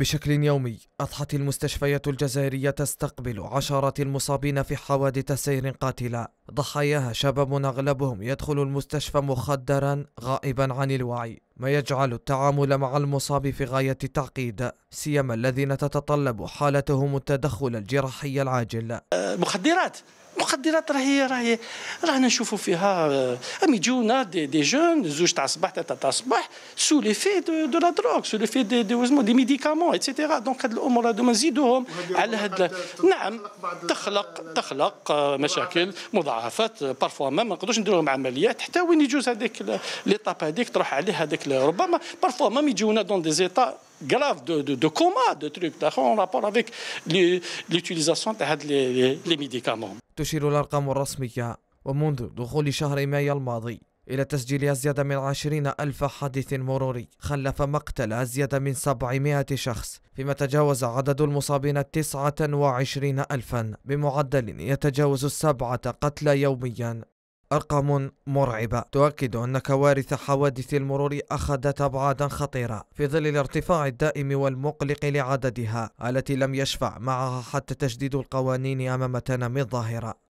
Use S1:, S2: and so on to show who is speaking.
S1: بشكل يومي أضحت المستشفيات الجزائرية تستقبل عشرات المصابين في حوادث سير قاتله ضحاياها شباب أغلبهم يدخل المستشفى مخدرا غائبا عن الوعي ما يجعل التعامل مع المصاب في غاية التعقيد سيما الذين تتطلب حالتهم التدخل الجراحي العاجل
S2: مخدرات مخدرات راهي راهي راهنا نشوفوا فيها آه، امي يجونا دي, دي جون زوج تاع الصباح ثلاثه تاع الصباح سو لي في دو, دو لا دروغ سو لي في دي دي وزمو دي ميديكامون ايتترا دونك هاد الامور هادو ما نزيدوهم على هاد نعم تخلق تخلق آه، مشاكل مضاعفه مضاعفات بارفوا آه، ما نقدروش نديروا لهم عمليات حتى وين يجوز هذيك ليطاب هذيك تروح عليه هذيك ربما بارفوا ما يجيونا دون دي زيتا دو دو دو de coma, de trucs, رابور افيك لي l'utilisation تاع هاد لي ميديكامون
S1: تشير الأرقام الرسمية ومنذ دخول شهر مايو الماضي إلى تسجيل أزيد من عشرين ألف حادث مروري خلف مقتل أزيد من 700 شخص فيما تجاوز عدد المصابين وعشرين ألفا بمعدل يتجاوز السبعة قتلى يوميا أرقام مرعبة تؤكد أن كوارث حوادث المرور أخذت أبعادا خطيرة في ظل الارتفاع الدائم والمقلق لعددها التي لم يشفع معها حتى تجديد القوانين أمام تنامي الظاهرة